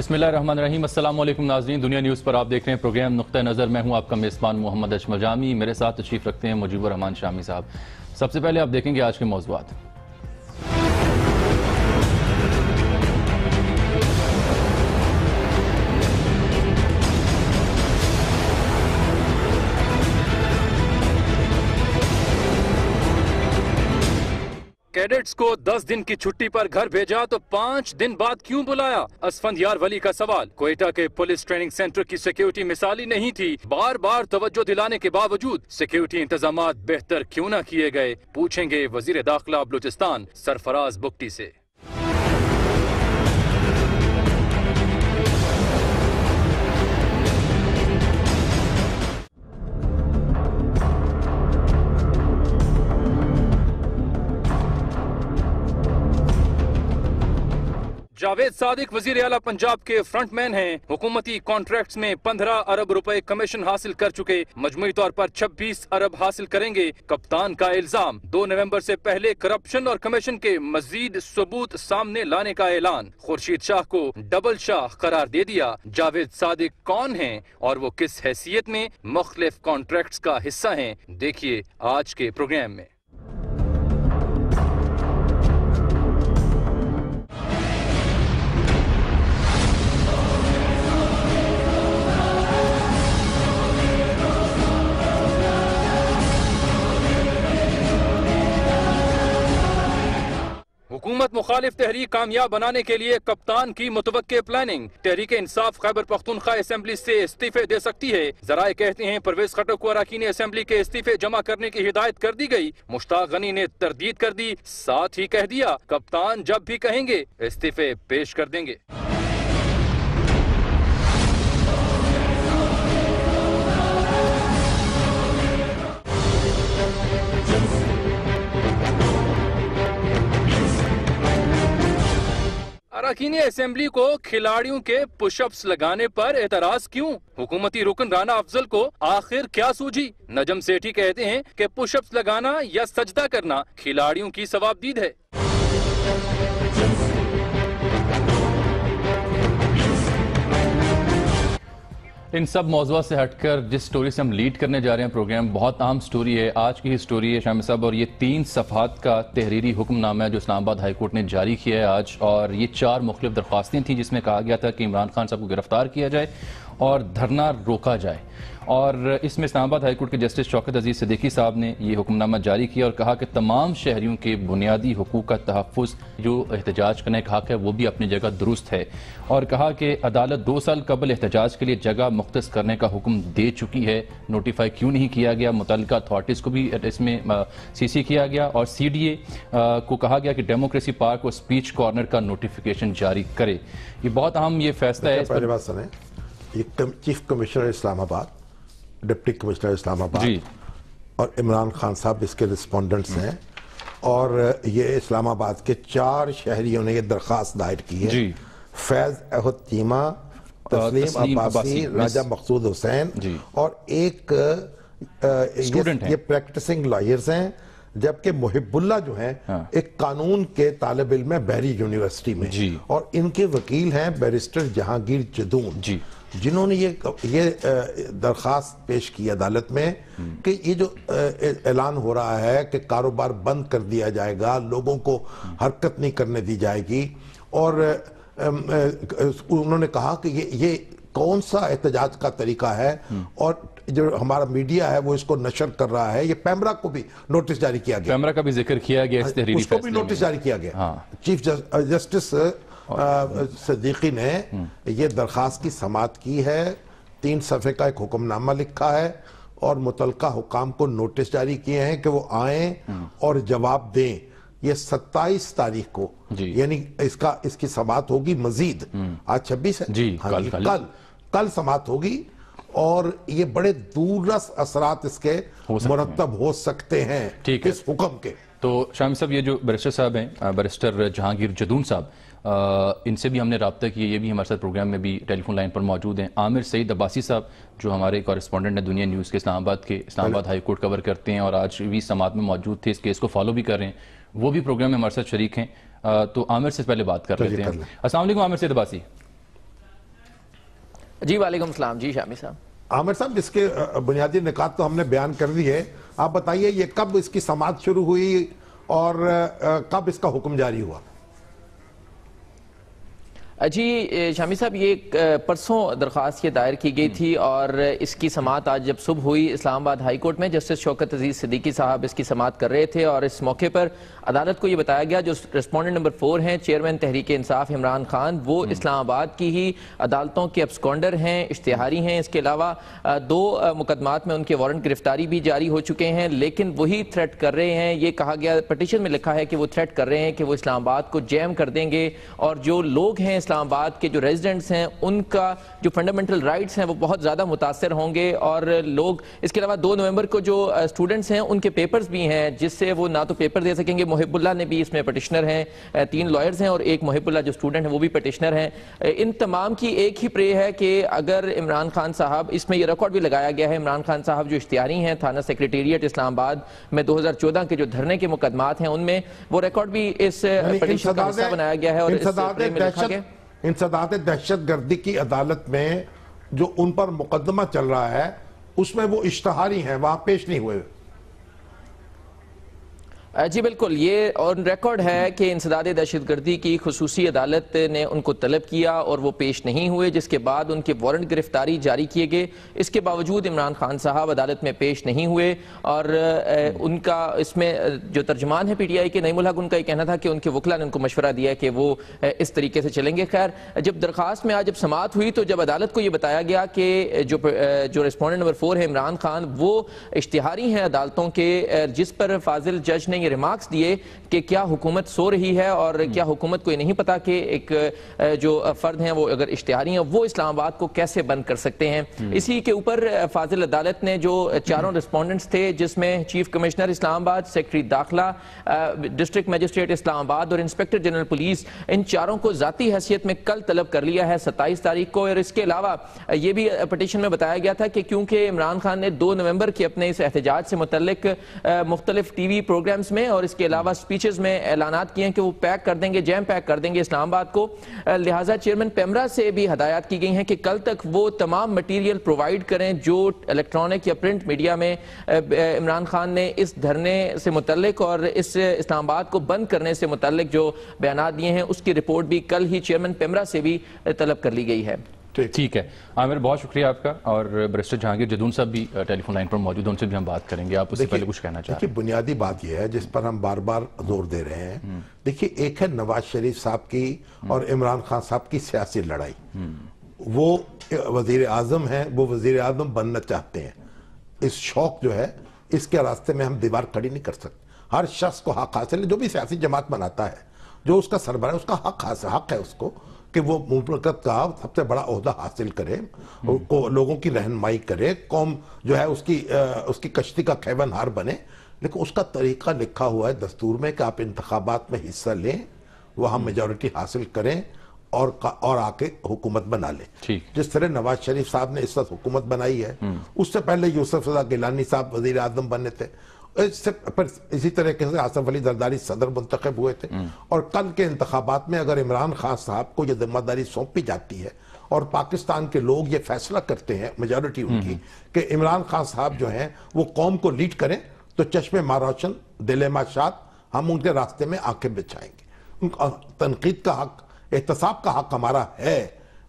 रहीम अल्लाम नाजरीन दुनिया न्यूज़ पर आप देख रहे हैं प्रोग्राम नुक़ नज़र मैं हूँ आपका मेज़बान मोहम्मद अजमल जामी मेरे साथ तशरीफ़ रखते हैं मुजीबर रहमान शामी साहब सबसे पहले आप देखेंगे आज के मौजूद कैडेट्स को 10 दिन की छुट्टी पर घर भेजा तो पाँच दिन बाद क्यों बुलाया असफंद यार वली का सवाल कोयटा के पुलिस ट्रेनिंग सेंटर की सिक्योरिटी मिसाली नहीं थी बार बार तवज्जो दिलाने के बावजूद सिक्योरिटी इंतजाम बेहतर क्यों न किए गए पूछेंगे वजीर दाखिला बलूचिस्तान सरफराज बुकटी ऐसी जावेद सादिक वजीर अला पंजाब के फ्रंट मैन है हुकूमती कॉन्ट्रैक्ट में पंद्रह अरब रुपए कमीशन हासिल कर चुके मजमू तौर पर छब्बीस अरब हासिल करेंगे कप्तान का इल्जाम दो नवम्बर ऐसी पहले करप्शन और कमीशन के मजीद सबूत सामने लाने का ऐलान खुर्शीद शाह को डबल शाह करार दे दिया जावेद सादिक कौन है और वो किस हैसियत में मुख्तलिफ कॉन्ट्रैक्ट का हिस्सा है देखिए आज के प्रोग्राम में हुकूमत मुखालिफ तहरीक कामयाब बनाने के लिए कप्तान की मुतव प्लानिंग तहरीक इंसाफ खैबर पख्तनखा असम्बली ऐसी इस्तीफे दे सकती है जराये कहते हैं परवेज खटक को अरकान असम्बली के इस्तीफे जमा करने की हिदायत कर दी गयी मुश्ताक गनी ने तरदीद कर दी साथ ही कह दिया कप्तान जब भी कहेंगे इस्तीफे पेश कर देंगे अरकान असम्बली को खिलाड़ियों के पुशअप्स लगाने पर एतराज क्यों हुकूमती रुकन राना अफजल को आखिर क्या सूझी नजम सेठी कहते हैं कि पुशअप्स लगाना या सजदा करना खिलाड़ियों की सवाबदीद है इन सब मौजूद से हटकर जिस स्टोरी से हम लीड करने जा रहे हैं प्रोग्राम बहुत अहम स्टोरी है आज की ही स्टोरी है शामिल साहब और ये तीन सफात का तहरीरी हुक्मनामा है जो इस्लामाबाद हाईकोर्ट ने जारी किया है आज और ये चार मुख्तु दरख्वास्तें थीं जिसमें कहा गया था कि इमरान खान साहब को गिरफ्तार किया जाए और धरना रोका जाए और इसमें इस्लामाबाद हाईकोर्ट के जस्टिस शौकत अजीज़ सदीकी साहब ने यह हुक्मनामा जारी किया और कहा कि तमाम शहरीों के बुनियादी हकूक़ का तहफ़ जो एहतजाज करने का हक़ है वो भी अपनी जगह दुरुस्त है और कहा कि अदालत दो साल कबल एहतजाज के लिए जगह मुख्त करने का हुक्म दे चुकी है नोटिफाई क्यों नहीं किया गया मुतल अथॉरटीज़ को भी इसमें सी सी किया गया और सी डी ए को कहा गया कि डेमोक्रेसी पार्क और स्पीच कॉर्नर का नोटिफिकेशन जारी करे ये बहुत अहम ये फैसला है अच्छा, chief commissioner Islamabad deputy commissioner Islamabad और इमरान खान साहब इसके रिस्पोंडेंट्स हैं और ये इस्लामाबाद के चार शहरियों ने ये दरख्वास्त दायर की है फैज अहद चीमा तस्लीम अब्बासी राजा मकसूद हुसैन और एक स्टूडेंट ये, ये प्रैक्टिसिंग लॉयर्स हैं जबकि मुहिबुल्ला जो है हाँ। एक कानून के तालब में है बहरी यूनिवर्सिटी में और इनके वकील हैं बैरिस्टर जहांगीर जदून जिन्होंने ये ये दरख्वास्त पेश की अदालत में कि ये जो ऐलान हो रहा है कि कारोबार बंद कर दिया जाएगा लोगों को हरकत नहीं करने दी जाएगी और उन्होंने कहा कि ये ये कौन सा एहतजाज का तरीका है और जो हमारा मीडिया है वो इसको नशर कर रहा है ये पैमरा को भी नोटिस जारी किया गया पैमरा का भी जिक्र किया गया इस उसको भी नोटिस जारी किया गया हाँ। चीफ जस्टिस सदीकी ने यह दरखास्त की समात की है तीन सफ़े का एक हुक्मनामा लिखा है और मुतलका हुकाम को नोटिस जारी किए हैं कि वो आए और जवाब दें ये सत्ताईस तारीख को यानी इसका इसकी समात होगी मजीद हम्म। आज छब्बीस है जी, हाँ, कल, कल कल कल समात होगी और ये बड़े दूरस असरात इसके मुरतब हो सकते हैं ठीक इस हुक्म के तो शाम साहब ये जो बरिस्टर साहब हैं बरिस्टर जहांगीर जदून साहब इनसे भी हमने रबता किया ये भी हमारे साथ प्रोग्राम में भी टेलीफोन लाइन पर मौजूद हैं आमिर सईद अब्बासी साहब जो हमारे कॉरेस्पॉन्डेंट हैं दुनिया न्यूज़ के इस्लामाबाद के इस्लामाबाद हाई कोर्ट कवर करते हैं और आज भी समात में मौजूद थे इस केस को फॉलो भी कर रहे हैं वो भी प्रोग्राम में हमारे साथ शरीक हैं तो आमिर से पहले बात कर लेते हैं असल आमिर सैद अब्बासी जी वालेकुम सलाम जी शामी साहब आमिर साहब जिसके बुनियादी निकात तो हमने बयान कर दी है आप बताइए ये कब इसकी समाज शुरू हुई और कब इसका हुक्म जारी हुआ जी शामी साहब ये परसों दरख्वास्त ये दायर की गई हम्म। थी और इसकी समात आज जब सुबह हुई इस्लामाबाद हाई कोर्ट में जस्टिस शौकत अजीज सिद्दीकी साहब इसकी समात कर रहे थे और इस मौके पर अदालत को ये बताया गया जो रेस्पोंडेंट नंबर फोर हैं चेयरमैन तहरीक इंसाफ इमरान खान वो हम्म। इस्लामाबाद की ही अदालतों के अपस्कॉन्डर हैं इश्तहारी हैं इसके अलावा दो मुकदमात में उनके वारंट गिरफ्तारी भी जारी हो चुके हैं लेकिन वही थ्रेट कर रहे हैं ये कहा गया पटिशन में लिखा है कि वो थ्रेट कर रहे हैं कि वो इस्लामाबाद को जैम कर देंगे और जो लोग हैं इस्लामाबाद के जो रेजिडेंट्स हैं उनका जो फंडामेंटल राइट्स हैं वो बहुत ज़्यादा मुतासर होंगे और लोग इसके अलावा दो नवंबर को जो स्टूडेंट्स हैं उनके पेपर्स भी हैं जिससे वो ना तो पेपर दे सकेंगे मुहिबुल्ला ने भी इसमें पटिशनर हैं तीन लॉयर्स हैं और एक मुहिबुल्ला जो स्टूडेंट हैं वो भी पटिशनर हैं इन तमाम की एक ही प्रे है कि अगर इमरान खान साहब इसमें यह रिकॉर्ड भी लगाया गया है इमरान खान साहब जो इश्तियारी हैं थाना सेक्रेटेरिएट इस्लामाबाद में दो हज़ार चौदह के जो धरने के मुकदमात हैं उनमें वो रिकॉर्ड भी इस पटिशन का हिस्सा बनाया गया है और इस में गया इन सदात दहशत गर्दी की अदालत में जो उन पर मुकदमा चल रहा है उसमें वो इश्तहारी हैं वहाँ पेश नहीं हुए जी बिल्कुल ये ऑन रिकॉर्ड है कि इंसदाद गर्दी की खसूसी अदालत ने उनको तलब किया और वो पेश नहीं हुए जिसके बाद उनके वारंट गिरफ्तारी जारी किए गए इसके बावजूद इमरान खान साहब अदालत में पेश नहीं हुए और उनका इसमें जो तर्जमान है पी टी आई के नईम हक उनका ये कहना था कि उनके वकला ने उनको मशवरा दिया कि वो इस तरीके से चलेंगे खैर जब दरख्वास्त में आज जब समात हुई तो जब अदालत को ये बताया गया कि जो जो रिस्पोंडेंट नंबर फोर है इमरान खान वो इश्तहारी हैं अदालतों के जिस पर फाजिल जज ने ये रिमार्क्स दिए कि क्या हुकूमत सो रही है और क्या हम्म। हुकूमत को नहीं पता कि एक जो फ़र्द हैं वो अगर इश्तहारी हैं वो इस्लामाबाद को कैसे बंद कर सकते हैं हम्म। इसी के ऊपर फाजिल अदालत ने जो चारों रिस्पोंडेंट्स हम्म। थे जिसमें चीफ कमिश्नर इस्लामाबाद सेक्रटरी दाखिला डिस्ट्रिक्ट मजिस्ट्रेट इस्लामाबाद और इंस्पेक्टर जनरल पुलिस इन चारों को ज़ाती हैसियत में कल तलब कर लिया है सत्ताईस तारीख को और इसके अलावा ये भी पटिशन में बताया गया था कि क्योंकि इमरान खान ने दो नवंबर के अपने इस एहतजाज से मुतल मुख्तलिफ टी वी प्रोग्राम्स में और इसके अलावा स्पीचेस में ऐलान किए कि वो पैक कर देंगे जैम पैक कर देंगे इस्लामाबाद को लिहाजा चेयरमैन पेमरा से भी हदायत की गई है कि कल तक वो तमाम मटीरियल प्रोवाइड करें जो इलेक्ट्रॉनिक या प्रिंट मीडिया में इमरान खान ने इस धरने से मुतलक और इस इस्लामाबाद को बंद करने से मुतल जो बयान दिए हैं उसकी रिपोर्ट भी कल ही चेयरमैन पेमरा से भी तलब कर ली गई है ठीक है आमिर बहुत शुक्रिया आपका और बरिस्टर जहांगीर जदून साहब भी टेलीफोन लाइन पर मौजूद हैं उनसे भी हम बात करेंगे आप उससे पहले कुछ कहना चाहते हैं बुनियादी बात यह है जिस पर हम बार बार जोर दे रहे हैं हम्म। देखिए एक है नवाज शरीफ साहब की हम्म। और इमरान खान साहब की सियासी लड़ाई हम्म। वो वजीर आजम है वो वजीर आजम बनना चाहते हैं इस शौक जो है इसके रास्ते में हम दीवार खड़ी नहीं कर सकते हर शख्स को हक हासिल है जो भी सियासी जमात बनाता है जो उसका सरबरा है उसका हक हासिल हक है उसको कि वो मुमलकत का सबसे बड़ा अहदा हासिल करे हम्म। को लोगों की रहनमाई करे कौम जो है उसकी आ, उसकी कश्ती का हार बने लेकिन उसका तरीका लिखा हुआ है दस्तूर में कि आप इंतबात में हिस्सा लें वहाँ मेजोरिटी हम्म। हासिल करें और और आके हुकूमत बना ले जिस तरह नवाज शरीफ साहब ने इस वक्त हुकूमत बनाई है हम्म। उससे पहले यूसफ रजा गिलानी साहब वजीर आजम बने थे पर इसी तरीके से आसफ अली जरदारी सदर मुंतब हुए थे हम्म। और कल के इंतबात में अगर इमरान खान साहब को यह जिम्मेदारी सौंपी जाती है और पाकिस्तान के लोग ये फैसला करते हैं मेजोरिटी उनकी हम्म। कि इमरान खान साहब जो हैं वो कौम को लीड करें तो चश्मे मारोशन रोशन दिले शाद हम उनके रास्ते में आंखें बिछाएंगे तनकीद का हक एहतसाब का हक हमारा है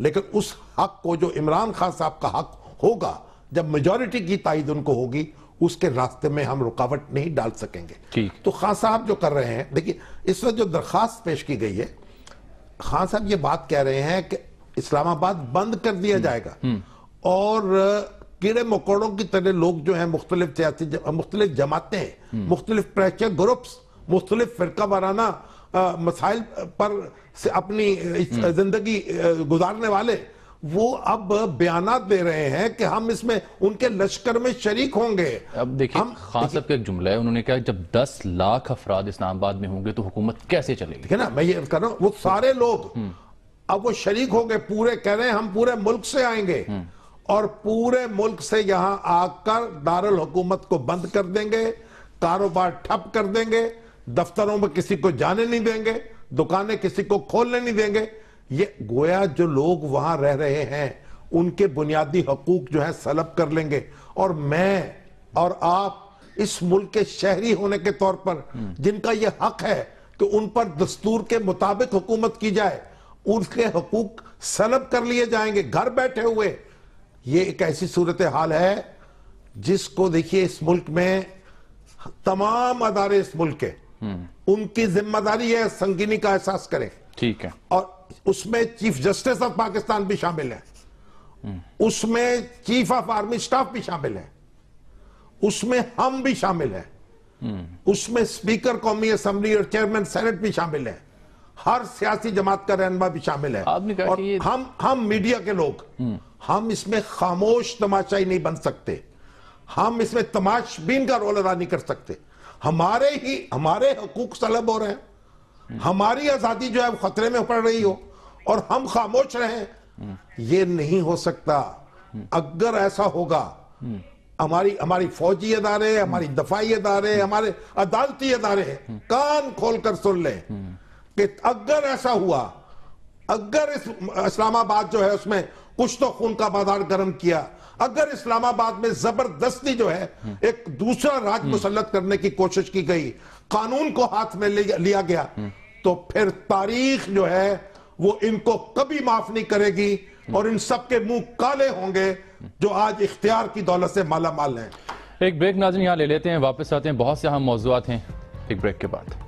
लेकिन उस हक को जो इमरान खान साहब का हक होगा जब मेजोरिटी की तायद उनको होगी उसके रास्ते में हम रुकावट नहीं डाल सकेंगे तो खान साहब जो कर रहे हैं देखिए इस वक्त जो दरखास्त पेश की गई है खान साहब ये बात कह रहे हैं कि इस्लामाबाद बंद कर दिया हम्म। जाएगा हम्म। और कीड़े मकोड़ों की तरह लोग जो है मुख्तलिफ सियासी मुख्तलिफ जमातें हम्म। मुख्तलिफ प्रेशर ग्रुप्स मुख्तलिफ फिरका वाराना मसाइल पर से अपनी जिंदगी गुजारने वाले वो अब बयान दे रहे हैं कि हम इसमें उनके लश्कर में शरीक होंगे अब देखिए हम खान साहब का एक जुमला है उन्होंने कहा जब 10 लाख अफराद इस्लामाबाद में होंगे तो हुकूमत कैसे चलेगी ठीक है ना मैं ये कर रहा हूँ वो सारे लोग हम्म। अब वो शरीक होंगे पूरे कह रहे हैं हम पूरे मुल्क से आएंगे हम्म। और पूरे मुल्क से यहां आकर दारुल हुकूमत को बंद कर देंगे कारोबार ठप कर देंगे दफ्तरों में किसी को जाने नहीं देंगे दुकानें किसी को खोलने नहीं देंगे ये गोया जो लोग वहां रह रहे हैं उनके बुनियादी हकूक जो है सलब कर लेंगे और मैं और आप इस मुल्क के शहरी होने के तौर पर जिनका यह हक है कि उन पर दस्तूर के मुताबिक हुकूमत की जाए उनके हकूक सलब कर लिए जाएंगे घर बैठे हुए ये एक ऐसी सूरत हाल है जिसको देखिए इस मुल्क में तमाम अदारे इस मुल्क के हम्म। उनकी जिम्मेदारी है संगीनी का एहसास करें ठीक है और उसमें चीफ जस्टिस ऑफ पाकिस्तान भी शामिल है उसमें चीफ ऑफ आर्मी स्टाफ भी शामिल है उसमें हम भी शामिल है उसमें स्पीकर कौमी असम्बली और चेयरमैन सेनेट भी शामिल है हर सियासी जमात का रहनमा भी शामिल है और हम हम मीडिया के लोग हम इसमें खामोश ही नहीं बन सकते हम इसमें तमाशबीन का रोल अदा नहीं कर सकते हमारे ही हमारे हकूक सलब हो रहे हैं हमारी आजादी जो है वो खतरे में पड़ रही हो और हम खामोश रहे ये नहीं हो सकता अगर ऐसा होगा हमारी हमारी फौजी अदारे हमारी दफाई अदारे हमारे अदालती अदारे कान खोलकर सुन ले कि अगर ऐसा हुआ अगर इस इस्लामाबाद जो है उसमें कुछ तो खून का बाजार गर्म किया अगर इस्लामाबाद में जबरदस्ती जो है एक दूसरा राज मुसलत करने की कोशिश की गई कानून को हाथ में लिया गया तो फिर तारीख जो है वो इनको कभी माफ नहीं करेगी और इन सबके मुंह काले होंगे जो आज इख्तियार की दौलत से माला माल है एक ब्रेक नाजन यहाँ ले लेते हैं वापस आते हैं बहुत से अहम मौजूद हैं एक ब्रेक के बाद